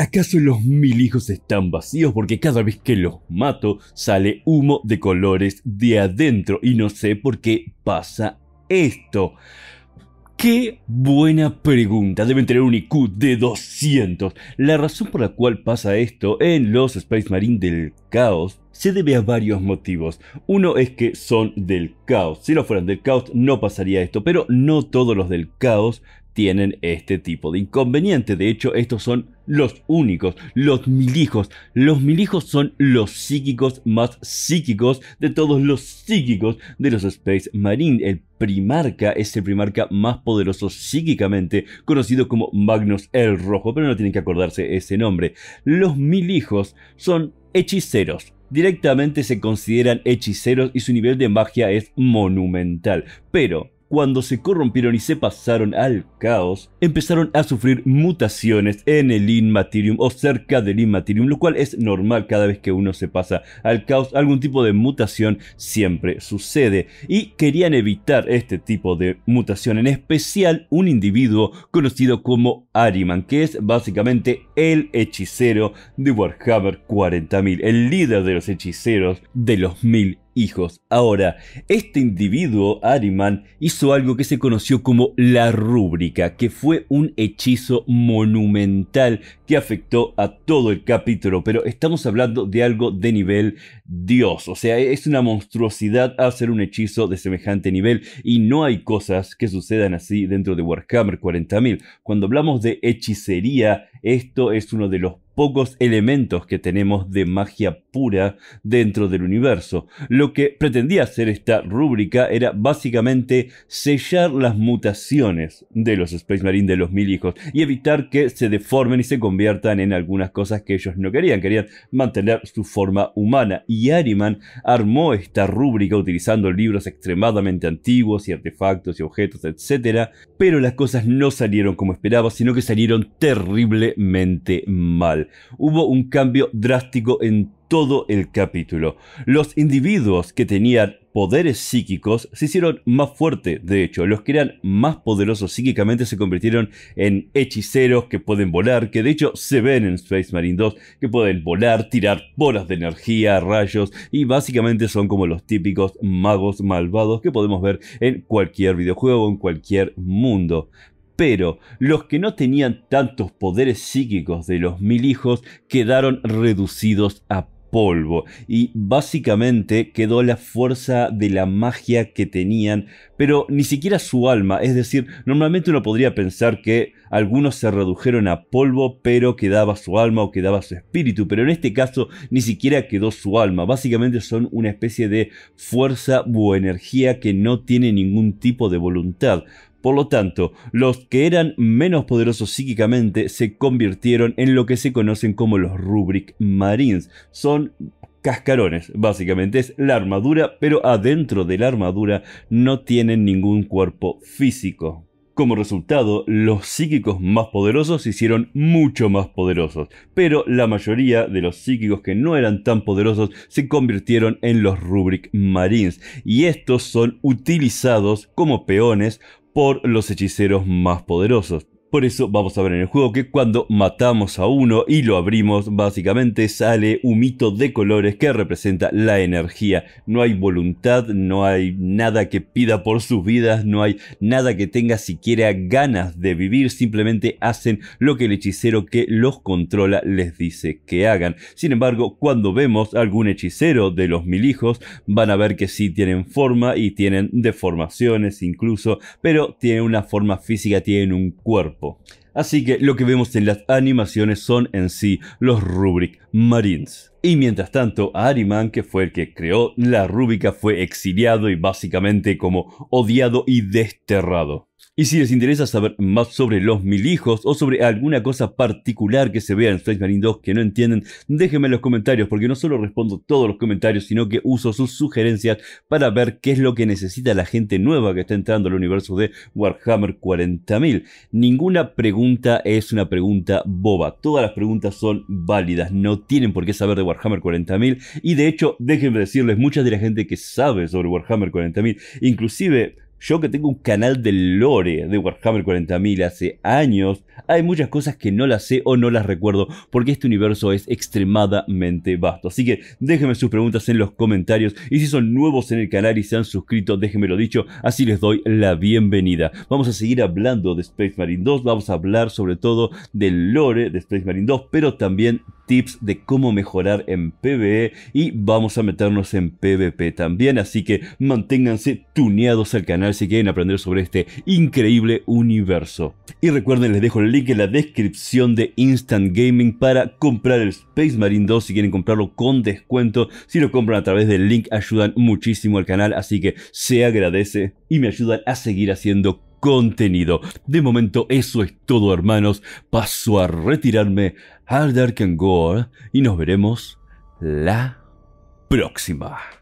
¿Acaso los mil hijos están vacíos? Porque cada vez que los mato sale humo de colores de adentro y no sé por qué pasa esto. Qué buena pregunta. Deben tener un IQ de 200. La razón por la cual pasa esto en los Space Marine del Caos se debe a varios motivos. Uno es que son del caos. Si no fueran del caos no pasaría esto, pero no todos los del caos tienen este tipo de inconveniente. De hecho, estos son los únicos, los milijos. Los milijos son los psíquicos más psíquicos de todos los psíquicos de los Space Marine. El primarca es el primarca más poderoso psíquicamente, conocido como Magnus el Rojo, pero no tienen que acordarse ese nombre. Los milijos son hechiceros, directamente se consideran hechiceros y su nivel de magia es monumental. Pero cuando se corrompieron y se pasaron al caos, empezaron a sufrir mutaciones en el Inmaterium o cerca del Inmaterium, lo cual es normal cada vez que uno se pasa al caos, algún tipo de mutación siempre sucede. Y querían evitar este tipo de mutación, en especial un individuo conocido como Ariman, que es básicamente el hechicero de Warhammer 40.000, el líder de los hechiceros de los mil hijos. Ahora, este individuo, Ariman, hizo algo que se conoció como la rúbrica, que fue un hechizo monumental que afectó a todo el capítulo, pero estamos hablando de algo de nivel Dios, o sea, es una monstruosidad hacer un hechizo de semejante nivel y no hay cosas que sucedan así dentro de Warhammer 40.000. Cuando hablamos de hechicería, esto es uno de los pocos elementos que tenemos de magia pura dentro del universo. Lo que pretendía hacer esta rúbrica era básicamente sellar las mutaciones de los Space Marine de los mil hijos y evitar que se deformen y se conviertan en algunas cosas que ellos no querían, querían mantener su forma humana. Y Ariman armó esta rúbrica utilizando libros extremadamente antiguos y artefactos y objetos, etc. Pero las cosas no salieron como esperaba, sino que salieron terriblemente mal hubo un cambio drástico en todo el capítulo. Los individuos que tenían poderes psíquicos se hicieron más fuertes, de hecho, los que eran más poderosos psíquicamente se convirtieron en hechiceros que pueden volar, que de hecho se ven en Space Marine 2, que pueden volar, tirar bolas de energía, rayos, y básicamente son como los típicos magos malvados que podemos ver en cualquier videojuego, en cualquier mundo pero los que no tenían tantos poderes psíquicos de los mil hijos quedaron reducidos a polvo y básicamente quedó la fuerza de la magia que tenían, pero ni siquiera su alma, es decir, normalmente uno podría pensar que algunos se redujeron a polvo pero quedaba su alma o quedaba su espíritu, pero en este caso ni siquiera quedó su alma, básicamente son una especie de fuerza o energía que no tiene ningún tipo de voluntad, por lo tanto, los que eran menos poderosos psíquicamente se convirtieron en lo que se conocen como los Rubric Marines. Son cascarones, básicamente es la armadura, pero adentro de la armadura no tienen ningún cuerpo físico. Como resultado, los psíquicos más poderosos se hicieron mucho más poderosos, pero la mayoría de los psíquicos que no eran tan poderosos se convirtieron en los Rubric Marines, y estos son utilizados como peones por los hechiceros más poderosos. Por eso vamos a ver en el juego que cuando matamos a uno y lo abrimos, básicamente sale un mito de colores que representa la energía. No hay voluntad, no hay nada que pida por sus vidas, no hay nada que tenga siquiera ganas de vivir, simplemente hacen lo que el hechicero que los controla les dice que hagan. Sin embargo, cuando vemos algún hechicero de los mil hijos, van a ver que sí tienen forma y tienen deformaciones incluso, pero tienen una forma física, tienen un cuerpo. People. Así que lo que vemos en las animaciones son en sí los Rubrik Marines. Y mientras tanto, Ariman, que fue el que creó la rúbrica, fue exiliado y básicamente como odiado y desterrado. Y si les interesa saber más sobre los mil hijos o sobre alguna cosa particular que se vea en Space Marine 2 que no entienden, déjenme en los comentarios porque no solo respondo todos los comentarios, sino que uso sus sugerencias para ver qué es lo que necesita la gente nueva que está entrando al universo de Warhammer 40.000. Ninguna pregunta es una pregunta boba. Todas las preguntas son válidas, no tienen por qué saber de Warhammer 40.000. Y de hecho, déjenme decirles, mucha de la gente que sabe sobre Warhammer 40.000, inclusive yo que tengo un canal de lore de Warhammer 40.000 hace años, hay muchas cosas que no las sé o no las recuerdo, porque este universo es extremadamente vasto. Así que déjenme sus preguntas en los comentarios y si son nuevos en el canal y se han suscrito, déjenmelo dicho, así les doy la bienvenida. Vamos a seguir hablando de Space Marine 2, vamos a hablar sobre todo del lore de Space Marine 2, pero también tips de cómo mejorar en PvE y vamos a meternos en PvP también, así que manténganse tuneados al canal si quieren aprender sobre este increíble universo. Y recuerden, les dejo el link en la descripción de Instant Gaming para comprar el Space Marine 2 si quieren comprarlo con descuento. Si lo compran a través del link ayudan muchísimo al canal, así que se agradece y me ayudan a seguir haciendo contenido. De momento eso es todo hermanos, paso a retirarme al Dark and Gore y nos veremos la próxima.